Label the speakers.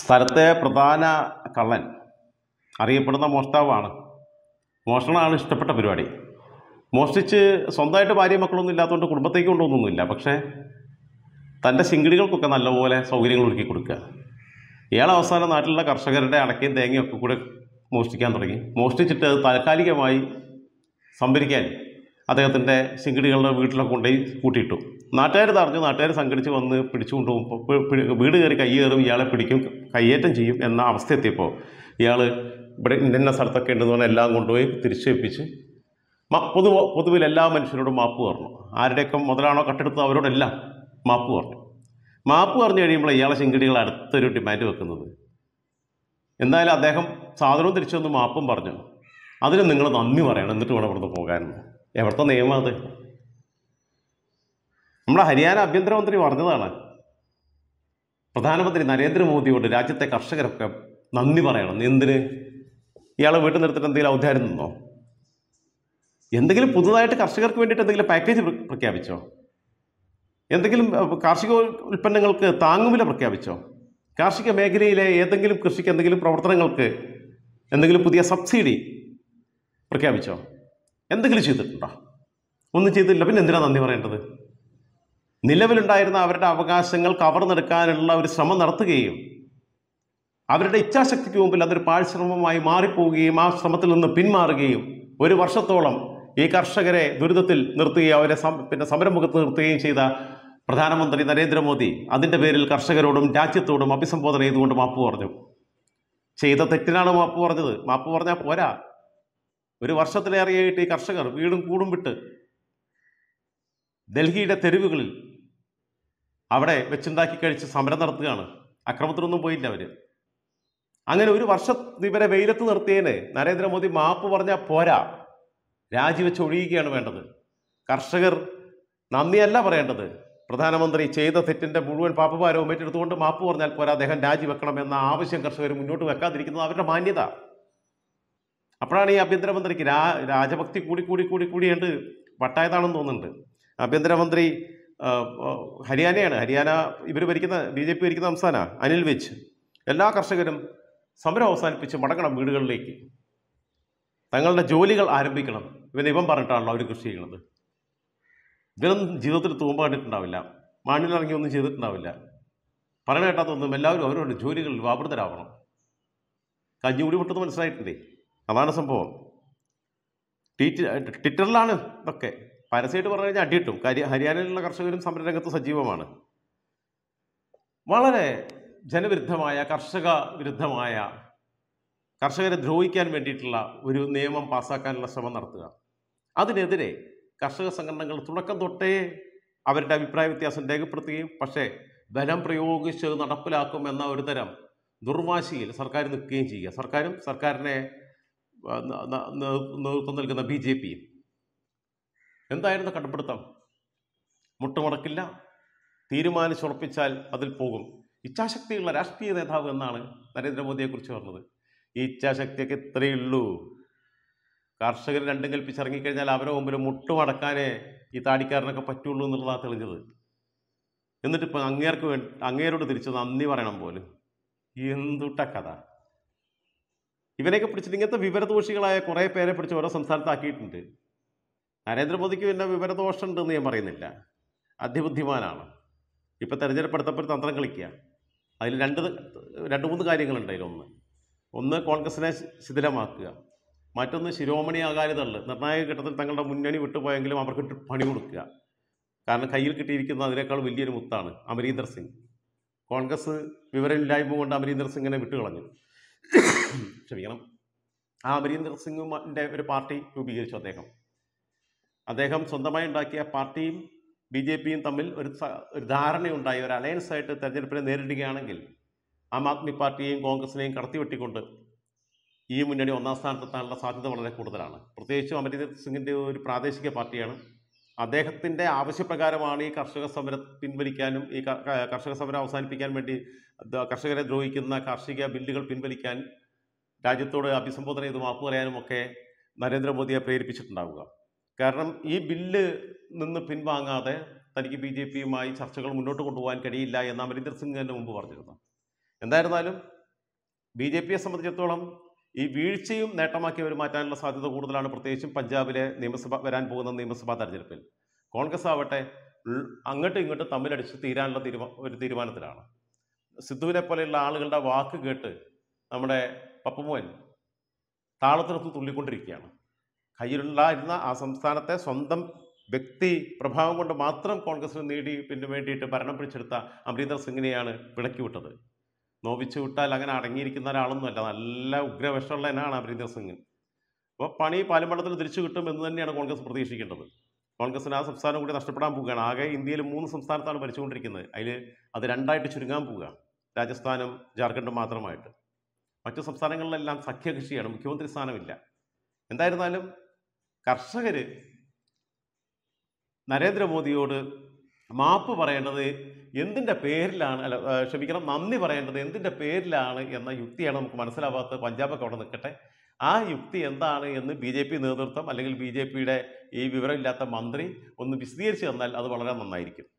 Speaker 1: സ്ഥലത്തെ പ്രധാന കള്ളൻ അറിയപ്പെടുന്ന മോഷ്ടാവാണ് മോഷണമാണ് ഇഷ്ടപ്പെട്ട പരിപാടി മോഷ്ടിച്ച് സ്വന്തമായിട്ട് ഭാര്യ മക്കളൊന്നും ഇല്ലാത്തതുകൊണ്ട് കുടുംബത്തേക്ക് കൊണ്ടുവന്നൊന്നുമില്ല പക്ഷേ തൻ്റെ സിംഗിളികൾക്കൊക്കെ നല്ലപോലെ സൗകര്യങ്ങൾ ഒരുക്കി കൊടുക്കുക ഇയാൾ അവസാനം നാട്ടിലുള്ള കർഷകരുടെ അടക്കയും തേങ്ങയും ഒക്കെ കൂടെ മോഷ്ടിക്കാൻ തുടങ്ങി മോഷ്ടിച്ചിട്ട് അത് താൽക്കാലികമായി സംഭരിക്കാൻ അദ്ദേഹത്തിൻ്റെ സിംഗിളികളുടെ വീട്ടിലൊക്കെ കൊണ്ടുപോയി കൂട്ടിയിട്ടു നാട്ടുകാർ തടഞ്ഞു നാട്ടുകാർ സംഘടിച്ച് വന്ന് പിടിച്ചുകൊണ്ട് പോകും വീട് കയറി കയ്യേറും ഇയാളെ പിടിക്കും കയ്യേറ്റം ചെയ്യും എന്ന അവസ്ഥയെത്തിയപ്പോൾ ഇയാൾ ഇവിടെ ഇന്ന സ്ഥലത്തൊക്കെ ഉണ്ടെന്ന് പറഞ്ഞാൽ എല്ലാം കൊണ്ടുപോയി തിരിച്ചേൽപ്പിച്ച് പൊതു പൊതുവിൽ എല്ലാ മനുഷ്യരോടും മാപ്പ് പറഞ്ഞു ആരുടെയൊക്കെ മുതലാണോ കട്ടെടുത്ത് അവരോടെല്ലാം മാപ്പ് പറഞ്ഞു മാപ്പ് പറഞ്ഞു കഴിയുമ്പോൾ ഇയാളെ ശിങ്കിടികൾ അടുത്തൊരു ഡിമാൻഡ് വെക്കുന്നത് എന്തായാലും അദ്ദേഹം സാധനവും തിരിച്ചു വന്ന് മാപ്പും പറഞ്ഞു അതിന് നിങ്ങൾ നന്ദി പറയണം എന്നിട്ട് വേണം ഇവിടുന്ന് പോകാനെന്ന് എവിടുത്തെ നിയമം അത് നമ്മുടെ ഹരിയാന ആഭ്യന്തരമന്ത്രി പറഞ്ഞതാണ് പ്രധാനമന്ത്രി നരേന്ദ്രമോദിയോട് രാജ്യത്തെ കർഷകരൊക്കെ നന്ദി പറയണം എന്തിന് ഇയാളെ വീട്ടിൽ നിർത്തിട്ട് എന്തെങ്കിലും ഔദാര്യം നിന്നോ എന്തെങ്കിലും പുതുതായിട്ട് കർഷകർക്ക് വേണ്ടിയിട്ട് എന്തെങ്കിലും പാക്കേജ് പ്രഖ്യാപിച്ചോ എന്തെങ്കിലും കാർഷിക ഉൽപ്പന്നങ്ങൾക്ക് താങ്ങുവില പ്രഖ്യാപിച്ചോ കാർഷിക മേഖലയിലെ ഏതെങ്കിലും കൃഷിക്ക് എന്തെങ്കിലും പ്രവർത്തനങ്ങൾക്ക് എന്തെങ്കിലും പുതിയ സബ്സിഡി പ്രഖ്യാപിച്ചോ എന്തെങ്കിലും ചെയ്തിട്ടുണ്ടോ ഒന്നും ചെയ്തിട്ടില്ല പിന്നെ എന്തിനാണ് നന്ദി പറയേണ്ടത് നിലവിലുണ്ടായിരുന്ന അവരുടെ അവകാശങ്ങൾ കവർന്നെടുക്കാനുള്ള ഒരു ശ്രമം നടത്തുകയും അവരുടെ ഇച്ഛാശക്തിക്ക് മുമ്പിൽ അതൊരു പാഴ്ശ്രമമായി മാറിപ്പോവുകയും ആ ശ്രമത്തിൽ നിന്ന് പിന്മാറുകയും ഒരു വർഷത്തോളം ഈ കർഷകരെ ദുരിതത്തിൽ നിർത്തുകയും അവരെ പിന്നെ സമരമുഖത്ത് നിർത്തുകയും ചെയ്ത പ്രധാനമന്ത്രി നരേന്ദ്രമോദി അതിൻ്റെ പേരിൽ കർഷകരോടും രാജ്യത്തോടും അഭിസംബോധന ചെയ്തുകൊണ്ട് മാപ്പ് പറഞ്ഞു ചെയ്ത തെറ്റിനാണ് മാപ്പ് പറഞ്ഞത് മാപ്പ് പറഞ്ഞാൽ പോരാ ഒരു വർഷത്തിലേറെയായിട്ട് ഈ കർഷകർ വീടും കൂടും വിട്ട് ഡൽഹിയുടെ തെരുവുകളിൽ അവിടെ വെച്ചുണ്ടാക്കി കഴിച്ച് സമരം നടത്തുകയാണ് അക്രമത്തിനൊന്നും പോയില്ല അവർ അങ്ങനെ ഒരു വർഷം ഇവരെ വെയിലത്ത് നിർത്തിയതിന് നരേന്ദ്രമോദി മാപ്പ് പറഞ്ഞാൽ പോരാ രാജിവെച്ച് ഒഴിയുകയാണ് വേണ്ടത് കർഷകർ നന്ദിയല്ല പറയേണ്ടത് പ്രധാനമന്ത്രി ചെയ്ത തെറ്റിൻ്റെ മുഴുവൻ പാപ്പഭാരവും ഏറ്റെടുത്തുകൊണ്ട് മാപ്പ് പറഞ്ഞാൽ പോരാ അദ്ദേഹം രാജിവെക്കണം എന്ന ആവശ്യം കർഷകർ മുന്നോട്ട് വെക്കാതിരിക്കുന്നത് അവരുടെ മാന്യത അപ്പോഴാണ് ഈ ആഭ്യന്തരമന്ത്രിക്ക് രാ രാജഭക്തി കൂടി കൂടി കൂടി കൂടിയുണ്ട് വട്ടായതാണെന്ന് തോന്നുന്നുണ്ട് ആഭ്യന്തരമന്ത്രി ഹരിയാനയാണ് ഹരിയാന ഇവർ ഭരിക്കുന്ന ബി ജെ പി ഭരിക്കുന്ന സംസ്ഥാനമാണ് അനിൽ വെച്ച് എല്ലാ കർഷകരും സമരം അവസാനിപ്പിച്ച് മടങ്ങണം വീടുകളിലേക്ക് തങ്ങളുടെ ജോലികൾ ആരംഭിക്കണം ഇവൻ ഇവൻ പറഞ്ഞിട്ടാണല്ലോ അവർ കൃഷി ചെയ്യുന്നത് ഇവരൊന്നും ജീവിതത്തിൽ തൂമ്പ കണ്ടിട്ടുണ്ടാവില്ല മണ്ണിലിറങ്ങി ഒന്നും ചെയ്തിട്ടുണ്ടാവില്ല പറഞ്ഞു കേട്ടാത്തൊന്നും എല്ലാവരും അവരവരുടെ ജോലികളിൽ വാപൃതരാവണം കഞ്ഞികൂടി വിട്ടെന്ന് മനസ്സിലായിട്ടുണ്ട് അതാണ് സംഭവം ട്വീറ്റ് ട്വിറ്ററിലാണ് ഇതൊക്കെ പരസ്യമായിട്ട് പറഞ്ഞു കഴിഞ്ഞാൽ അടിയിട്ടും ഹരിയാനയിലുള്ള കർഷകരും സമരരംഗത്ത് സജീവമാണ് വളരെ ജനവിരുദ്ധമായ കർഷക വിരുദ്ധമായ കർഷകരെ ദ്രോഹിക്കാൻ വേണ്ടിയിട്ടുള്ള ഒരു നിയമം പാസ്സാക്കാനുള്ള ശ്രമം നടത്തുക അതിനെതിരെ കർഷക സംഘടനകൾ തുടക്കം തൊട്ടേ അവരുടെ അഭിപ്രായ വ്യത്യാസം രേഖപ്പെടുത്തുകയും പക്ഷേ ബലം പ്രയോഗിച്ച് നടപ്പിലാക്കും എന്ന ഒരു തരം ദുർവാശിയിൽ സർക്കാർ നിൽക്കുകയും ചെയ്യുക സർക്കാരും സർക്കാരിനെ നേതൃത്വം നൽകുന്ന ബി ജെ പിയും എന്തായിരുന്നു കടപ്പിടുത്തം മുട്ടുമുടക്കില്ല തീരുമാനിച്ചുറപ്പിച്ചാൽ അതിൽ പോകും ഇച്ഛാശക്തിയുള്ള രാഷ്ട്രീയ നേതാവ് എന്നാണ് നരേന്ദ്രമോദിയെക്കുറിച്ച് പറഞ്ഞത് ഈ ഇച്ഛാശക്തിയൊക്കെ ഇത്രയേ ഉള്ളൂ കർഷകർ രണ്ടും കൽപ്പിച്ചിറങ്ങിക്കഴിഞ്ഞാൽ അവരെ മുമ്പിൽ മുട്ടുമടക്കാനേ ഈ താടിക്കാരനൊക്കെ പറ്റുള്ളൂ എന്നുള്ളതാണ് തെളിഞ്ഞത് എന്നിട്ടിപ്പോൾ അങ്ങേർക്ക് വേണ്ടി അങ്ങേരോട് തിരിച്ച് നന്ദി പറയണം പോലും എന്തുട്ട കഥ ഇവനെയൊക്കെ പിടിച്ചിട്ട് ഇങ്ങനത്തെ വിവരദോഷികളായ കുറേ പേരെ പിടിച്ച് ഓരോ സംസ്ഥാനത്താക്കിയിട്ടുണ്ട് നരേന്ദ്രമോദിക്ക് പിന്നെ വിവരദോഷമുണ്ടെന്ന് ഞാൻ പറയുന്നില്ല അത്യബുദ്ധിമാനാണ് ഇപ്പോൾ തെരഞ്ഞെടുപ്പെടുത്തപ്പോൾ തന്ത്രം കളിക്കുക അതിൽ രണ്ട് രണ്ട് മൂന്ന് കാര്യങ്ങളുണ്ട് അതിലൊന്ന് ഒന്ന് കോൺഗ്രസിനെ ശിഥിലമാക്കുക മറ്റൊന്ന് ശിരോമണി അകാലിതള്ള് നിർണായക ഘട്ടത്തിൽ തങ്ങളുടെ മുന്നണി വിട്ടുപോയെങ്കിലും അവർക്ക് പണി കൊടുക്കുക കാരണം കയ്യിൽ കിട്ടിയിരിക്കുന്ന അതിനേക്കാൾ വലിയൊരു മുത്താണ് അമരീന്ദർ സിംഗ് കോൺഗ്രസ് വിവരമില്ലായ്മ കൊണ്ട് അമരീന്ദർ സിംഗിനെ വിട്ടുകളഞ്ഞു ക്ഷമിക്കണം ആ അമരീന്ദർ സിംഗിൻ്റെ ഒരു പാർട്ടി രൂപീകരിച്ചു അദ്ദേഹം അദ്ദേഹം സ്വന്തമായി ഉണ്ടാക്കിയ പാർട്ടിയും ബി ജെ പിയും തമ്മിൽ ഒരു ഒരു ധാരണയുണ്ടായി ഒരു അലയൻസ് ആയിട്ട് തെരഞ്ഞെടുപ്പിനെ നേരിടുകയാണെങ്കിൽ ആം ആദ്മി പാർട്ടിയെയും കോൺഗ്രസിനെയും കടത്തിവെട്ടിക്കൊണ്ട് ഈ മുന്നണി ഒന്നാം സ്ഥാനത്തെത്താനുള്ള സാധ്യത വളരെ കൂടുതലാണ് പ്രത്യേകിച്ചും അമരീന്ദർ സിംഗിൻ്റെ ഒരു പ്രാദേശിക പാർട്ടിയാണ് അദ്ദേഹത്തിൻ്റെ ആവശ്യപ്രകാരമാണ് ഈ കർഷക സമരം പിൻവലിക്കാനും ഈ കർഷക സമരം അവസാനിപ്പിക്കാൻ വേണ്ടി കർഷകരെ ദ്രോഹിക്കുന്ന കാർഷിക ബില്ലുകൾ പിൻവലിക്കാൻ രാജ്യത്തോട് അഭിസംബോധന ചെയ്ത് മാപ്പ് പറയാനുമൊക്കെ നരേന്ദ്രമോദിയെ പ്രേരിപ്പിച്ചിട്ടുണ്ടാവുക കാരണം ഈ ബില്ല് നിന്ന് പിൻവാങ്ങാതെ തനിക്ക് ബി ജെ പിയുമായി ചർച്ചകൾ മുന്നോട്ട് കൊണ്ടുപോകാൻ കഴിയില്ല എന്ന് അമരീന്ദർ സിംഗ് തന്നെ മുമ്പ് പറഞ്ഞിരുന്നു എന്തായിരുന്നാലും ബി ജെ പിയെ സംബന്ധിച്ചിടത്തോളം ഈ വീഴ്ചയും നേട്ടമാക്കി അവർ മാറ്റാനുള്ള സാധ്യത കൂടുതലാണ് പ്രത്യേകിച്ചും പഞ്ചാബിലെ നിയമസഭ വരാൻ പോകുന്ന നിയമസഭാ തെരഞ്ഞെടുപ്പിൽ കോൺഗ്രസ് ആവട്ടെ അങ്ങോട്ടും ഇങ്ങോട്ടും തമ്മിലടിച്ച് തീരാനുള്ള തീരുമാ ഒരു തീരുമാനത്തിലാണ് സിദ്ധുവിനെ പോലെയുള്ള ആളുകളുടെ വാക്ക് കേട്ട് നമ്മുടെ പപ്പുമോൻ താളത്തിനൊത്ത് തുള്ളിക്കൊണ്ടിരിക്കുകയാണ് കയ്യിലുണ്ടായിരുന്ന ആ സംസ്ഥാനത്തെ സ്വന്തം വ്യക്തി പ്രഭാവം കൊണ്ട് മാത്രം കോൺഗ്രസിന് നേടി പിന്നെ വേണ്ടിയിട്ട് ഭരണം പിടിച്ചെടുത്ത അമരീന്ദർ സിംഗിനെയാണ് വിട്ടത് നോവിച്ചു വിട്ടാൽ അങ്ങനെ അടങ്ങിയിരിക്കുന്ന ഒരാളൊന്നുമല്ല നല്ല ഉഗ്രവിഷമുള്ള അമരീന്ദർ സിംഗ് അപ്പോൾ പണി പാലുമണ്ഡലത്തിൽ തിരിച്ചു കിട്ടും എന്ന് തന്നെയാണ് കോൺഗ്രസ് പ്രതീക്ഷിക്കേണ്ടത് കോൺഗ്രസിന് ആ സംസ്ഥാനം കൂടി നഷ്ടപ്പെടാൻ പോവുകയാണ് ആകെ ഇന്ത്യയിൽ മൂന്ന് സംസ്ഥാനത്താണ് ഭരിച്ചുകൊണ്ടിരിക്കുന്നത് അതിൽ അത് രണ്ടായിട്ട് ചുരുങ്ങാൻ പോവുക രാജസ്ഥാനും ജാർഖണ്ഡും മാത്രമായിട്ട് മറ്റു സംസ്ഥാനങ്ങളിലെല്ലാം സഖ്യകക്ഷിയാണ് മുഖ്യമന്ത്രി സ്ഥാനമില്ല എന്തായിരുന്നാലും കർഷകർ നരേന്ദ്രമോദിയോട് മാപ്പ് പറയേണ്ടത് എന്തിൻ്റെ പേരിലാണ് അല്ല ക്ഷമിക്കണം നന്ദി പറയേണ്ടത് എന്തിൻ്റെ പേരിലാണ് എന്ന യുക്തിയാണ് നമുക്ക് മനസ്സിലാവാത്ത പഞ്ചാബൊക്കെ അവിടെ നിൽക്കട്ടെ ആ യുക്തി എന്താണ് എന്ന് ബി ജെ പി നേതൃത്വം അല്ലെങ്കിൽ ബി ജെ പിയുടെ ഈ വിവരമില്ലാത്ത മന്ത്രി ഒന്ന് വിശദീകരിച്ച് തന്നാൽ അത് വളരെ നന്നായിരിക്കും